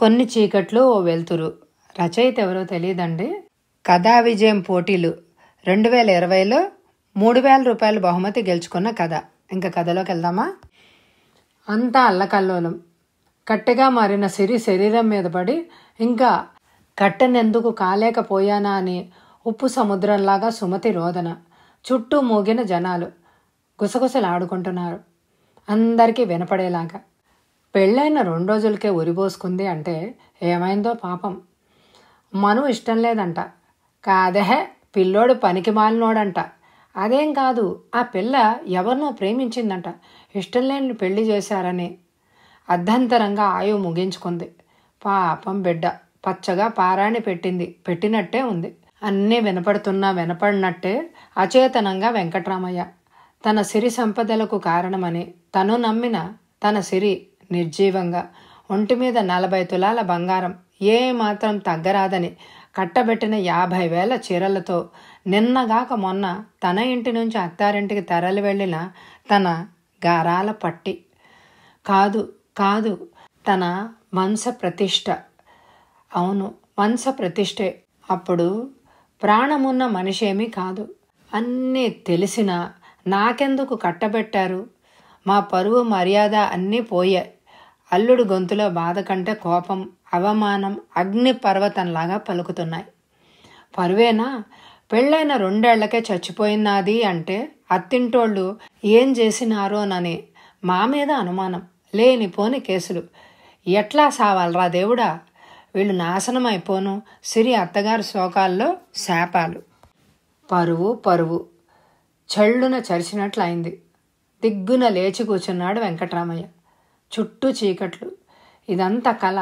కొన్ని చీకట్లు ఓ వెలుతురు రచయిత ఎవరో తెలియదండి కథా విజయం పోటీలు రెండు వేల ఇరవైలో మూడు వేల రూపాయల బహుమతి గెలుచుకున్న కథ ఇంకా కథలోకి వెళ్దామా అంతా అల్లకల్లోలం కట్టెగా మారిన సిరి శరీరం మీద పడి ఇంకా కట్టెనెందుకు కాలేకపోయానా అని ఉప్పు సముద్రంలాగా సుమతి రోదన చుట్టూ మోగిన జనాలు గుసగుసలాడుకుంటున్నారు అందరికీ వినపడేలాగా పెళ్ళైన రెండు రోజులకే ఉరిపోసుకుంది అంటే ఏమైందో పాపం మను ఇష్టం లేదంట కాదహే పిల్లోడు పనికి మాలినోడంట అదేం కాదు ఆ పిల్ల ఎవరినో ప్రేమించిందంట ఇష్టం లేని పెళ్లి చేశారని అర్ధంతరంగా ఆయువు ముగించుకుంది పాపం బిడ్డ పచ్చగా పారాణి పెట్టింది పెట్టినట్టే ఉంది అన్నీ వినపడుతున్నా వినపడినట్టే అచేతనంగా వెంకట్రామయ్య తన సిరి సంపదలకు కారణమని తను నమ్మిన తన సిరి నిర్జీవంగా ఒంటి మీద నలభై తులాల బంగారం ఏ మాత్రం తగ్గరాదని కట్టబెట్టిన యాభై వేల చీరలతో నిన్నగాక మొన్న తన ఇంటి నుంచి అత్తారింటికి తరలి వెళ్ళిన తన గారాల పట్టి కాదు కాదు తన వంశ ప్రతిష్ట అవును వంశ ప్రతిష్టే అప్పుడు ప్రాణమున్న మనిషేమీ కాదు అన్నీ తెలిసినా నాకెందుకు కట్టబెట్టారు మా పరువు మర్యాద అన్నీ పోయాయి అల్లుడు గొంతులో బాధ కంటే కోపం అవమానం అగ్ని పర్వతంలాగా పలుకుతున్నాయి పరువేనా పెళ్ళైన రెండేళ్లకే చచ్చిపోయినాది అంటే అత్తింటోళ్ళు ఏం చేసినారోనని మా మీద అనుమానం లేనిపోని కేసులు ఎట్లా సావాలరా దేవుడా వీళ్ళు నాశనం అయిపోను సిరి అత్తగారి శోకాల్లో శాపాలు పరువు పరువు చెళ్ళున చరిచినట్లయింది దిగ్గున లేచి కూర్చున్నాడు వెంకటరామయ్య చుట్టూ చీకట్లు ఇదంతా కళ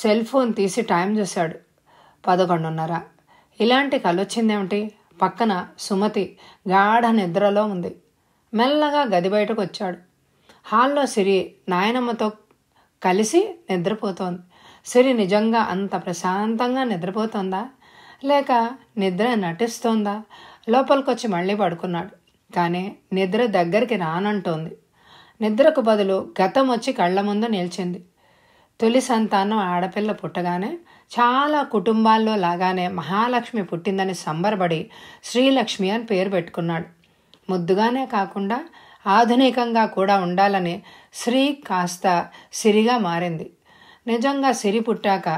సెల్ ఫోన్ తీసి టైం చూశాడు పదకొండున్నర ఇలాంటి కళ వచ్చిందేమిటి పక్కన సుమతి గాఢ నిద్రలో ఉంది మెల్లగా గది బయటకు వచ్చాడు హాల్లో సిరి నాయనమ్మతో కలిసి నిద్రపోతోంది సిరి నిజంగా అంత ప్రశాంతంగా నిద్రపోతుందా లేక నిద్ర నటిస్తోందా లోపలికొచ్చి మళ్ళీ పడుకున్నాడు కానీ నిద్ర దగ్గరికి రానంటోంది నిద్రకు బదులు గతం వచ్చి కళ్ళ ముందు నిలిచింది తొలి సంతానం ఆడపిల్ల పుట్టగానే చాలా కుటుంబాల్లో లాగానే మహాలక్ష్మి పుట్టిందని సంబరపడి శ్రీలక్ష్మి అని పేరు పెట్టుకున్నాడు ముద్దుగానే కాకుండా ఆధునికంగా కూడా ఉండాలని శ్రీ కాస్త సిరిగా మారింది నిజంగా సిరి పుట్టాక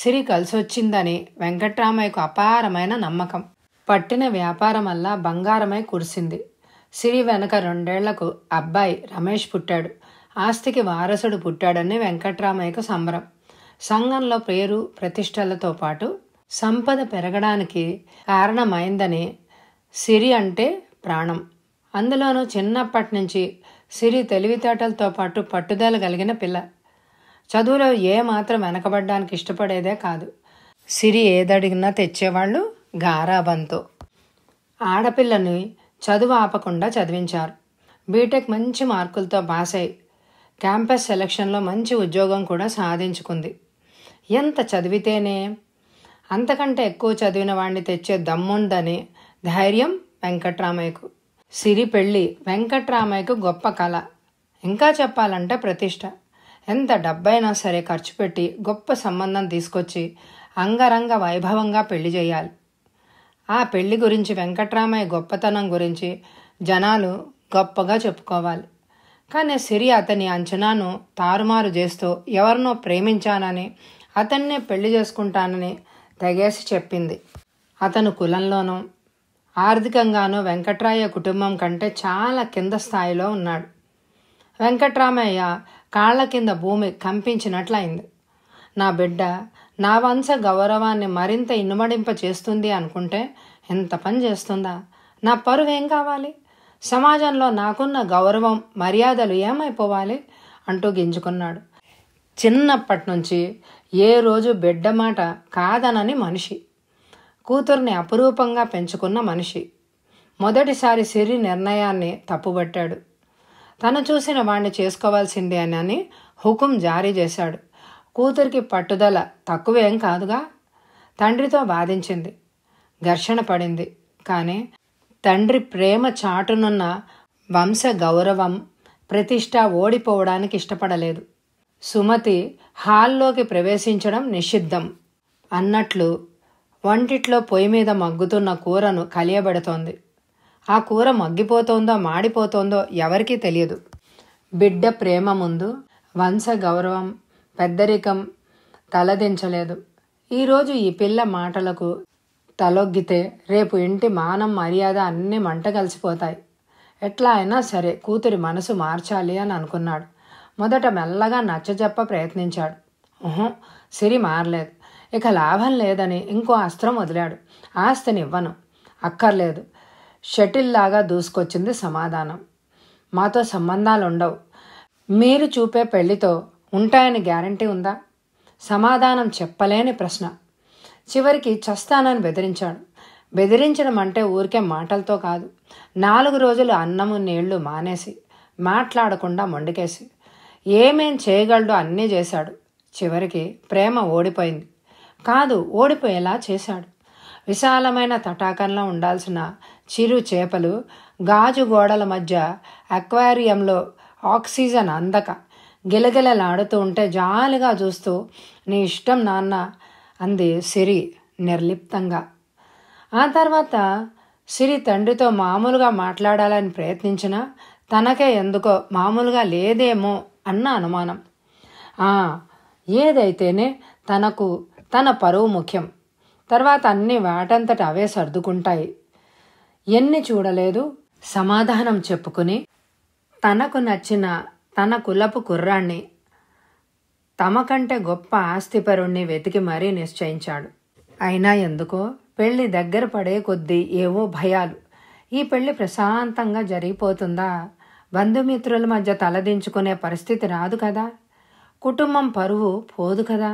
సిరి కలిసొచ్చిందని వెంకట్రామయ్యకు అపారమైన నమ్మకం పట్టిన వ్యాపారమల్లా బంగారమై కురిసింది సిరి వెనక రెండేళ్లకు అబ్బాయి రమేష్ పుట్టాడు ఆస్తికి వారసుడు పుట్టాడని వెంకట్రామయ్యకు సంబరం సంఘంలో పేరు ప్రతిష్టలతో పాటు సంపద పెరగడానికి కారణమైందని సిరి అంటే ప్రాణం అందులోనూ చిన్నప్పటి నుంచి సిరి తెలివితేటలతో పాటు పట్టుదల కలిగిన పిల్ల చదువులో ఏ మాత్రం వెనకబడడానికి ఇష్టపడేదే కాదు సిరి ఏదడిగినా తెచ్చేవాళ్ళు గారాబంతో ఆడపిల్లని చదువు ఆపకుండా చదివించారు బీటెక్ మంచి మార్కులతో పాస్ అయి క్యాంపస్ సెలక్షన్లో మంచి ఉద్యోగం కూడా సాధించుకుంది ఎంత చదివితేనే అంతకంటే ఎక్కువ చదివిన వాడిని తెచ్చే దమ్ముందని ధైర్యం వెంకట్రామయ్యకు సిరి పెళ్ళి వెంకట్రామయ్యకు గొప్ప కళ ఇంకా చెప్పాలంటే ప్రతిష్ట ఎంత డబ్బైనా సరే ఖర్చు పెట్టి గొప్ప సంబంధం తీసుకొచ్చి అంగరంగ వైభవంగా పెళ్లి చేయాలి ఆ పెళ్లి గురించి వెంకట్రామయ్య గొప్పతనం గురించి జనాలు గొప్పగా చెప్పుకోవాలి కానీ సిరి అతని అంచనాను తారుమారు చేస్తూ ఎవరినో ప్రేమించానని అతన్నే పెళ్లి చేసుకుంటానని తెగేసి చెప్పింది అతను కులంలోనూ ఆర్థికంగానూ వెంకట్రాయ కుటుంబం కంటే చాలా కింద స్థాయిలో ఉన్నాడు వెంకట్రామయ్య కాళ్ళ కింద భూమి కంపించినట్లయింది నా బిడ్డ నా వంశ గౌరవాన్ని మరింత ఇనుమడింప చేస్తుంది అనుకుంటే ఎంత పని చేస్తుందా నా పరువు ఏం కావాలి సమాజంలో నాకున్న గౌరవం మర్యాదలు ఏమైపోవాలి అంటూ గింజుకున్నాడు చిన్నప్పటి నుంచి ఏ రోజు బిడ్డ మాట కాదనని మనిషి కూతుర్ని అపురూపంగా పెంచుకున్న మనిషి మొదటిసారి సిరి నిర్ణయాన్ని తప్పుబట్టాడు తను చూసిన వాణ్ణి చేసుకోవాల్సిందే అని హుకుం జారీ చేశాడు కూతురికి పట్టుదల తక్కువేం కాదుగా తండ్రితో బాధించింది ఘర్షణ పడింది కానీ తండ్రి ప్రేమ చాటునున్న వంశ గౌరవం ప్రతిష్ట ఓడిపోవడానికి ఇష్టపడలేదు సుమతి హాల్లోకి ప్రవేశించడం నిషిద్ధం అన్నట్లు వంటిట్లో పొయ్యి మీద మగ్గుతున్న కూరను కలియబెడుతోంది ఆ కూర మగ్గిపోతోందో మాడిపోతోందో ఎవరికీ తెలియదు బిడ్డ ప్రేమ ముందు వంశ గౌరవం పెద్దరికం తలదించలేదు ఈరోజు ఈ పిల్ల మాటలకు తలొగ్గితే రేపు ఇంటి మానం మర్యాద అన్నీ మంట కలిసిపోతాయి ఎట్లా అయినా సరే కూతురి మనసు మార్చాలి అని అనుకున్నాడు మొదట మెల్లగా నచ్చజెప్ప ప్రయత్నించాడు ఊహం సిరి మారలేదు ఇక లాభం లేదని ఇంకో అస్త్రం వదిలాడు ఇవ్వను అక్కర్లేదు షటిల్లాగా దూసుకొచ్చింది సమాధానం మాతో సంబంధాలుండవు మీరు చూపే పెళ్లితో ఉంటాయని గ్యారంటీ ఉందా సమాధానం చెప్పలేని ప్రశ్న చివరికి చస్తానని బెదిరించాడు బెదిరించడం అంటే ఊరికే మాటలతో కాదు నాలుగు రోజులు అన్నము నీళ్లు మానేసి మాట్లాడకుండా మొండికేసి ఏమేం చేయగలడో అన్నీ చేశాడు చివరికి ప్రేమ ఓడిపోయింది కాదు ఓడిపోయేలా చేశాడు విశాలమైన తటాకంలో ఉండాల్సిన చిరు చేపలు గాజు గోడల మధ్య అక్వేరియంలో ఆక్సిజన్ అందక గిలగిలలాడుతూ ఉంటే జాలిగా చూస్తూ నీ ఇష్టం నాన్న అంది సిరి నిర్లిప్తంగా ఆ తర్వాత సిరి తండ్రితో మామూలుగా మాట్లాడాలని ప్రయత్నించినా తనకే ఎందుకో మామూలుగా లేదేమో అన్న అనుమానం ఏదైతేనే తనకు తన పరువు ముఖ్యం తర్వాత అన్ని వాటంతట అవే సర్దుకుంటాయి ఎన్ని చూడలేదు సమాధానం చెప్పుకుని తనకు నచ్చిన తన కులపు కుర్రాణ్ణి తమకంటే గొప్ప ఆస్తిపరుణ్ణి వెతికి మరీ నిశ్చయించాడు అయినా ఎందుకో పెళ్లి దగ్గర పడే కొద్దీ ఏవో భయాలు ఈ పెళ్లి ప్రశాంతంగా జరిగిపోతుందా బంధుమిత్రుల మధ్య తలదించుకునే పరిస్థితి రాదు కదా కుటుంబం పరువు పోదు కదా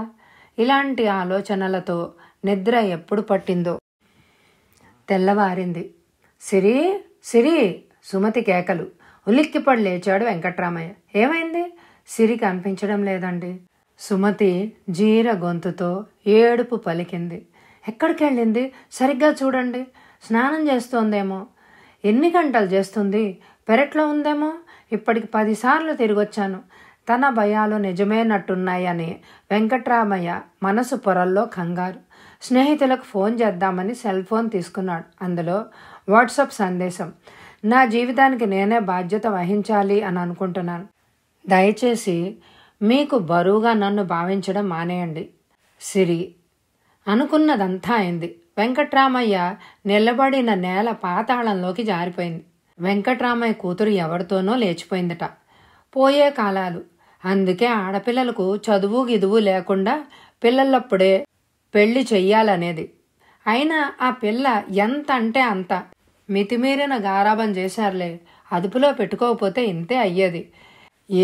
ఇలాంటి ఆలోచనలతో నిద్ర ఎప్పుడు పట్టిందో తెల్లవారింది సిరి సిరి సుమతి కేకలు ఉలిక్కిపడి లేచాడు వెంకట్రామయ్య ఏమైంది సిరి కనిపించడం లేదండి సుమతి జీర గొంతుతో ఏడుపు పలికింది ఎక్కడికి వెళ్ళింది సరిగ్గా చూడండి స్నానం చేస్తోందేమో ఎన్ని గంటలు చేస్తుంది పెరట్లో ఉందేమో ఇప్పటికి పదిసార్లు తిరిగొచ్చాను తన భయాలు నిజమైనట్టున్నాయని వెంకట్రామయ్య మనసు పొరల్లో కంగారు స్నేహితులకు ఫోన్ చేద్దామని సెల్ ఫోన్ తీసుకున్నాడు అందులో వాట్సప్ సందేశం నా జీవితానికి నేనే బాధ్యత వహించాలి అని అనుకుంటున్నాను దయచేసి మీకు బరువుగా నన్ను భావించడం మానేయండి సిరి అనుకున్నదంతా అయింది వెంకట్రామయ్య నిలబడిన నేల పాతాళంలోకి జారిపోయింది వెంకట్రామయ్య కూతురు ఎవరితోనో లేచిపోయిందట పోయే కాలాలు అందుకే ఆడపిల్లలకు చదువు గిదువు లేకుండా పిల్లలప్పుడే పెళ్లి చెయ్యాలనేది అయినా ఆ పిల్ల ఎంత అంటే అంత మితిమీరిన గారాబం చేశారులే అదుపులో పెట్టుకోకపోతే ఇంతే అయ్యేది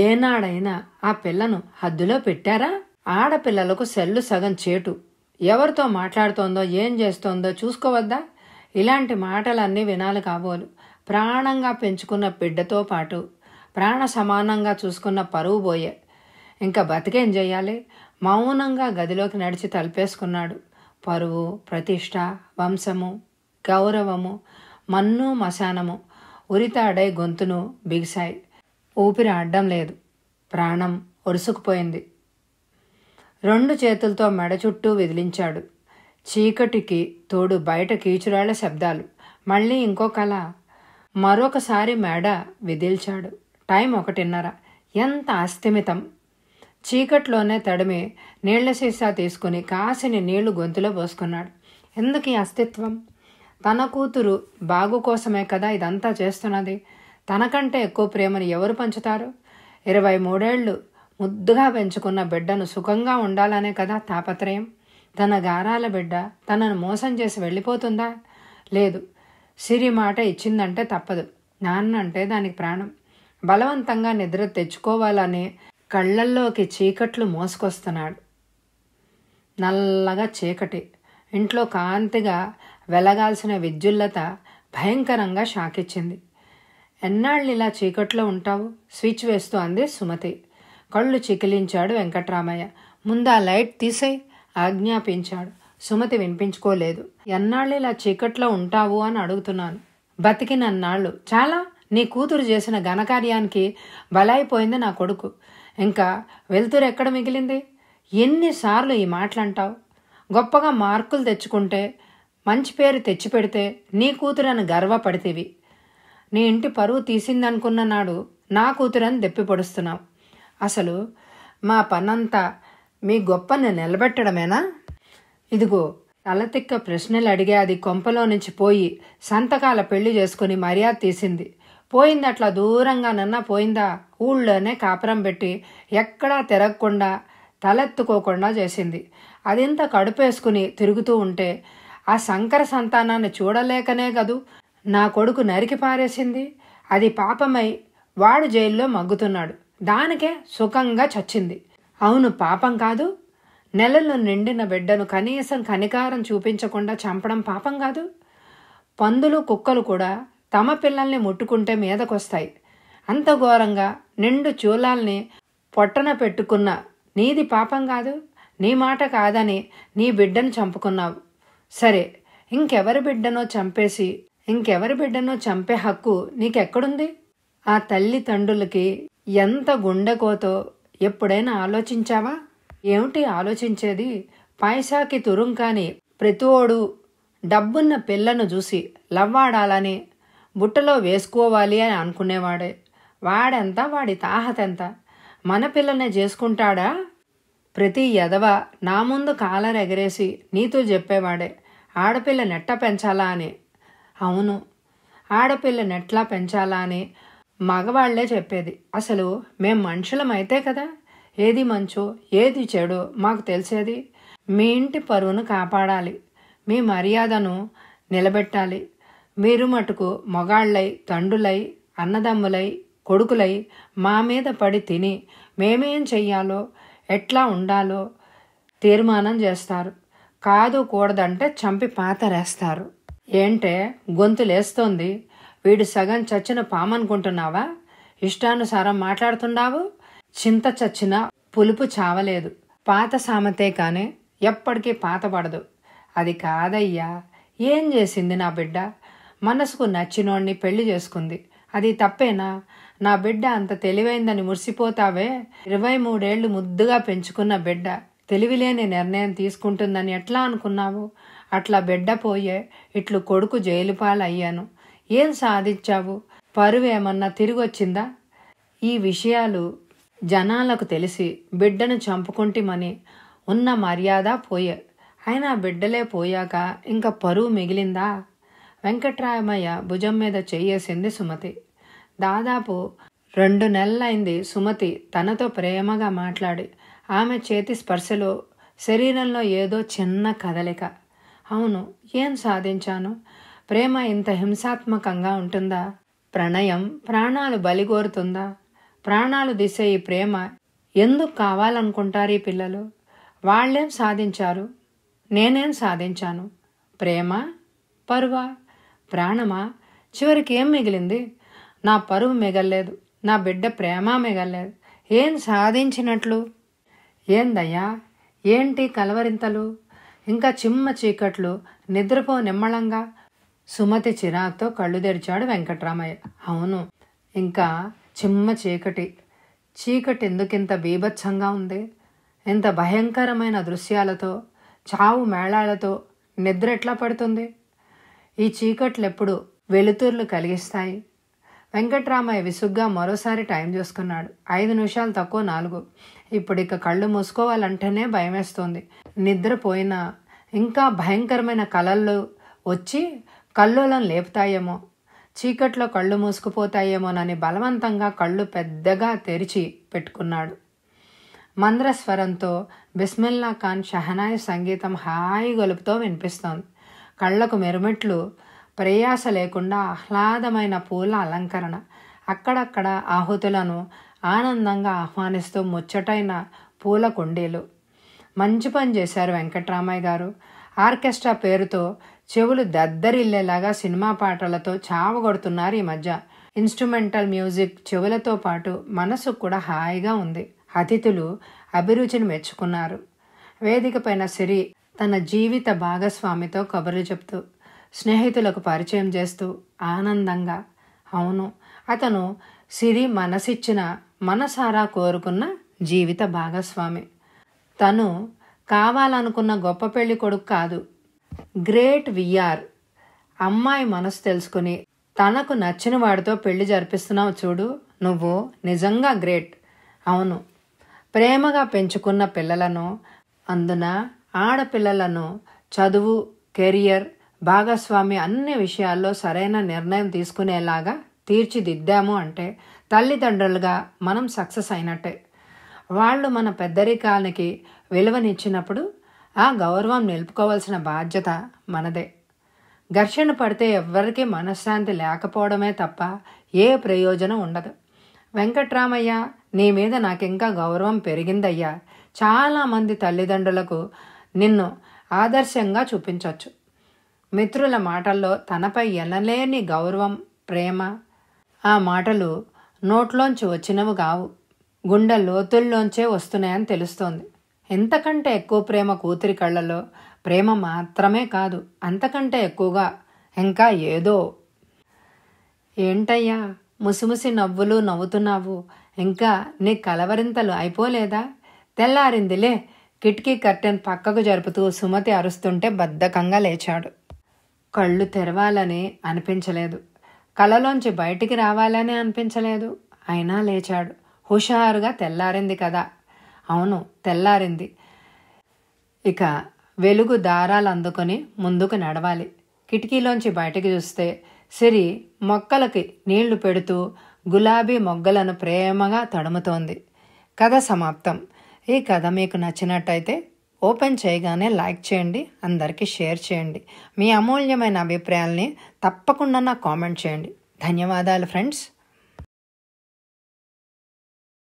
ఏనాడైనా ఆ పిల్లను హద్దులో పెట్టారా ఆడపిల్లలకు సెల్లు సగం చేటు ఎవరితో మాట్లాడుతోందో ఏం చేస్తోందో చూసుకోవద్దా ఇలాంటి మాటలన్నీ వినాలి కాబోలు ప్రాణంగా పెంచుకున్న బిడ్డతో పాటు ప్రాణ సమానంగా చూసుకున్న పరువు పోయే ఇంకా బతికేం చేయాలి మౌనంగా గదిలోకి నడిచి తలపేసుకున్నాడు పరువు ప్రతిష్ట వంశము గౌరవము మన్ను మశానము ఉరితాడై గొంతును బిగిశాయి ఊపిరి ఆడడం లేదు ప్రాణం ఒరుసుకుపోయింది రెండు చేతులతో మెడ చుట్టూ విదిలించాడు చీకటికి తోడు బయట కీచురాళ్ల శబ్దాలు మళ్ళీ ఇంకో కళ మరొకసారి మెడ విదిల్చాడు టైం ఒకటిన్నర ఎంత అస్థిమితం చీకట్లోనే తడిమి నీళ్ల సీసా తీసుకుని కాసిని నీళ్లు గొంతులో పోసుకున్నాడు ఎందుకు ఈ అస్తిత్వం తన కూతురు బాగు కోసమే కదా ఇదంతా చేస్తున్నది తనకంటే ఎక్కువ ప్రేమను ఎవరు పంచుతారు ఇరవై మూడేళ్లు ముద్దుగా పెంచుకున్న బిడ్డను సుఖంగా ఉండాలనే కదా తాపత్రయం తన గారాల బిడ్డ తనను మోసం చేసి వెళ్ళిపోతుందా లేదు సిరి మాట ఇచ్చిందంటే తప్పదు నాన్న అంటే దానికి ప్రాణం బలవంతంగా నిద్ర తెచ్చుకోవాలని కళ్ళల్లోకి చీకట్లు మోసుకొస్తున్నాడు నల్లగా చీకటి ఇంట్లో కాంతిగా వెలగాల్సిన విద్యుల్లత భయంకరంగా షాకిచ్చింది ఎన్నాళ్ళు ఇలా చీకట్లో ఉంటావు స్విచ్ వేస్తూ అంది సుమతి కళ్ళు చికిలించాడు వెంకట్రామయ్య ముందు ఆ లైట్ తీసేయి ఆజ్ఞాపించాడు సుమతి వినిపించుకోలేదు ఎన్నాళ్ళు ఇలా చీకట్లో ఉంటావు అని అడుగుతున్నాను బతికినన్నాళ్ళు చాలా నీ కూతురు చేసిన ఘనకార్యానికి బలైపోయింది నా కొడుకు ఇంకా వెలుతురు ఎక్కడ మిగిలింది ఎన్నిసార్లు ఈ మాటలంటావు గొప్పగా మార్కులు తెచ్చుకుంటే మంచి పేరు తెచ్చిపెడితే నీ కూతురని గర్వపడితేవి నీ ఇంటి పరువు తీసిందనుకున్న నాడు నా కూతురని దెప్పిపొడుస్తున్నావు అసలు మా పనంతా మీ గొప్పని నిలబెట్టడమేనా ఇదిగో తలతిక్క ప్రశ్నలు అడిగే అది కొంపలో నుంచి పోయి సంతకాల పెళ్లి చేసుకుని మర్యాద తీసింది పోయింది అట్లా దూరంగా నన్న పోయిందా ఊళ్ళోనే కాపురం పెట్టి ఎక్కడా తిరగకుండా తలెత్తుకోకుండా చేసింది అదింత కడుపేసుకుని తిరుగుతూ ఉంటే ఆ శంకర సంతానాన్ని చూడలేకనే కదు నా కొడుకు నరికి పారేసింది అది పాపమై వాడు జైల్లో మగ్గుతున్నాడు దానికే సుఖంగా చచ్చింది అవును పాపం కాదు నెలలు నిండిన బిడ్డను కనీసం కనికారం చూపించకుండా చంపడం పాపం కాదు పందులు కుక్కలు కూడా తమ పిల్లల్ని ముట్టుకుంటే మీదకొస్తాయి అంత ఘోరంగా నిండు చూలాల్ని పొట్టన పెట్టుకున్న నీది పాపం కాదు నీ మాట కాదని నీ బిడ్డను చంపుకున్నావు సరే ఇంకెవరి బిడ్డనో చంపేసి ఇంకెవరి బిడ్డనో చంపే హక్కు నీకెక్కడుంది ఆ తల్లి తండ్రులకి ఎంత గుండెకోతో ఎప్పుడైనా ఆలోచించావా ఏమిటి ఆలోచించేది పైసాకి తురుంకాని ప్రతోడు డబ్బున్న పిల్లను చూసి లవ్వాడాలని బుట్టలో వేసుకోవాలి అని అనుకునేవాడే వాడెంత వాడి తాహతెంత మన పిల్లనే చేసుకుంటాడా ప్రతి ఎదవ నా ముందు కాలర్ ఎగరేసి నీతో చెప్పేవాడే ఆడపిల్ల నెట్ట పెంచాలా అని అవును ఆడపిల్ల నెట్లా పెంచాలా అని మగవాళ్లే చెప్పేది అసలు మేం మనుషులమైతే కదా ఏది మంచు ఏది చెడు మాకు తెలిసేది మీ ఇంటి పరువును కాపాడాలి మీ మర్యాదను నిలబెట్టాలి మీరు మటుకు మొగాళ్ళై తండ్రులై అన్నదమ్ములై కొడుకులై మా మీద పడి తిని మేమేం చెయ్యాలో ఎట్లా ఉండాలో తీర్మానం చేస్తారు కాదు కూడదంటే చంపి పాతరేస్తారు ఏంటే గొంతులేస్తోంది వీడు సగం చచ్చిన పామనుకుంటున్నావా ఇష్టానుసారం మాట్లాడుతున్నావు చింత చచ్చిన పులుపు చావలేదు పాత సామెతే కానీ ఎప్పటికీ పాత పడదు అది కాదయ్యా ఏం చేసింది నా బిడ్డ మనసుకు నచ్చినోడిని పెళ్లి చేసుకుంది అది తప్పేనా నా బిడ్డ అంత తెలివైందని మురిసిపోతావే ఇరవై మూడేళ్లు ముద్దుగా పెంచుకున్న బిడ్డ తెలివిలేని నిర్ణయం తీసుకుంటుందని ఎట్లా అనుకున్నావు అట్లా బిడ్డ పోయే ఇట్లు కొడుకు జైలు పాలయ్యాను ఏం సాధించావు పరువేమన్నా తిరిగొచ్చిందా ఈ విషయాలు జనాలకు తెలిసి బిడ్డను చంపుకుంటిమని ఉన్న మర్యాద పోయే అయినా బిడ్డలే పోయాక ఇంకా పరువు మిగిలిందా వెంకట్రామయ్య భుజం మీద చెయ్యేసింది సుమతి దాదాపు రెండు నెలలైంది సుమతి తనతో ప్రేమగా మాట్లాడి ఆమె చేతి స్పర్శలో శరీరంలో ఏదో చిన్న కదలిక అవును ఏం సాధించాను ప్రేమ ఇంత హింసాత్మకంగా ఉంటుందా ప్రణయం ప్రాణాలు బలిగోరుతుందా ప్రాణాలు దిశే ఈ ప్రేమ ఎందుకు కావాలనుకుంటారు ఈ పిల్లలు వాళ్ళేం సాధించారు నేనేం సాధించాను ప్రేమ పరువా ప్రాణమా చివరికి ఏం మిగిలింది నా పరువు మిగల్లేదు నా బిడ్డ ప్రేమ మిగల్లేదు ఏం సాధించినట్లు ఏందయ్యా ఏంటి కలవరింతలు ఇంకా చిమ్మ చీకట్లు నిద్రపో నిమ్మళంగా సుమతి చిరాక్తో కళ్ళు తెరిచాడు వెంకట్రామయ్య అవును ఇంకా చిమ్మ చీకటి చీకటి ఎందుకింత బీభత్సంగా ఉంది ఇంత భయంకరమైన దృశ్యాలతో చావు మేళాలతో నిద్ర ఎట్లా పడుతుంది ఈ చీకట్లు ఎప్పుడు వెలుతుర్లు కలిగిస్తాయి వెంకట్రామయ్య విసుగ్గా మరోసారి టైం చూసుకున్నాడు ఐదు నిమిషాలు తక్కువ నాలుగు ఇప్పుడిక కళ్ళు మూసుకోవాలంటేనే భయమేస్తోంది నిద్రపోయినా ఇంకా భయంకరమైన కళల్లో వచ్చి కల్లోలం లేపుతాయేమో చీకట్లో కళ్ళు మూసుకుపోతాయేమోనని బలవంతంగా కళ్ళు పెద్దగా తెరిచి పెట్టుకున్నాడు మంద్రస్వరంతో బిస్మిల్లా ఖాన్ షహనాయ్ సంగీతం హాయి గొలుపుతో వినిపిస్తోంది కళ్ళకు మెరుమెట్లు ప్రయాస లేకుండా ఆహ్లాదమైన పూల అలంకరణ అక్కడక్కడ ఆహుతులను ఆనందంగా ఆహ్వానిస్తూ ముచ్చటైన పూల కుండీలు మంచి పని చేశారు వెంకట్రామయ్య గారు ఆర్కెస్ట్రా పేరుతో చెవులు దద్దరిల్లేలాగా సినిమా పాటలతో చావగొడుతున్నారు ఈ మధ్య ఇన్స్ట్రుమెంటల్ మ్యూజిక్ చెవులతో పాటు మనసు కూడా హాయిగా ఉంది అతిథులు అభిరుచిని మెచ్చుకున్నారు వేదికపైన సిరి తన జీవిత భాగస్వామితో కబుర్లు చెప్తూ స్నేహితులకు పరిచయం చేస్తూ ఆనందంగా అవును అతను సిరి మనసిచ్చిన మనసారా కోరుకున్న జీవిత భాగస్వామి తను కావాలనుకున్న గొప్ప పెళ్లి కొడుకు కాదు గ్రేట్ విఆర్ అమ్మాయి మనసు తెలుసుకుని తనకు నచ్చిన వాడితో పెళ్లి జరిపిస్తున్నావు చూడు నువ్వు నిజంగా గ్రేట్ అవును ప్రేమగా పెంచుకున్న పిల్లలను అందున ఆడపిల్లలను చదువు కెరియర్ భాగస్వామి అన్ని విషయాల్లో సరైన నిర్ణయం తీసుకునేలాగా తీర్చిదిద్దాము అంటే తల్లిదండ్రులుగా మనం సక్సెస్ అయినట్టే వాళ్ళు మన పెద్దరికానికి విలువనిచ్చినప్పుడు ఆ గౌరవం నిలుపుకోవాల్సిన బాధ్యత మనదే ఘర్షణ పడితే ఎవ్వరికీ మనశ్శాంతి లేకపోవడమే తప్ప ఏ ప్రయోజనం ఉండదు వెంకట్రామయ్య నీ మీద నాకు ఇంకా గౌరవం పెరిగిందయ్యా చాలామంది తల్లిదండ్రులకు నిన్ను ఆదర్శంగా చూపించవచ్చు మిత్రుల మాటల్లో తనపై ఎనలేని గౌరవం ప్రేమ ఆ మాటలు నోట్లోంచి వచ్చినవి కావు గుండె లోతుల్లోంచే వస్తున్నాయని తెలుస్తోంది ఎంతకంటే ఎక్కువ ప్రేమ కూతురి కళ్ళలో ప్రేమ మాత్రమే కాదు అంతకంటే ఎక్కువగా ఇంకా ఏదో ఏంటయ్యా ముసిముసి నవ్వులు నవ్వుతున్నావు ఇంకా నీ కలవరింతలు అయిపోలేదా తెల్లారిందిలే కిటికీ కర్టెన్ పక్కకు జరుపుతూ సుమతి అరుస్తుంటే బద్ధకంగా లేచాడు కళ్ళు తెరవాలని అనిపించలేదు కలలోంచి బయటికి రావాలని అనిపించలేదు అయినా లేచాడు హుషారుగా తెల్లారింది కదా అవును తెల్లారింది ఇక వెలుగు దారాలు అందుకొని ముందుకు నడవాలి కిటికీలోంచి బయటకు చూస్తే సిరి మొక్కలకి నీళ్లు పెడుతూ గులాబీ మొగ్గలను ప్రేమగా తడుముతోంది కథ సమాప్తం ఈ కథ మీకు నచ్చినట్టయితే ఓపెన్ చేయగానే లైక్ చేయండి అందరికీ షేర్ చేయండి మీ అమూల్యమైన అభిప్రాయాల్ని తప్పకుండా నాకు కామెంట్ చేయండి ధన్యవాదాలు ఫ్రెండ్స్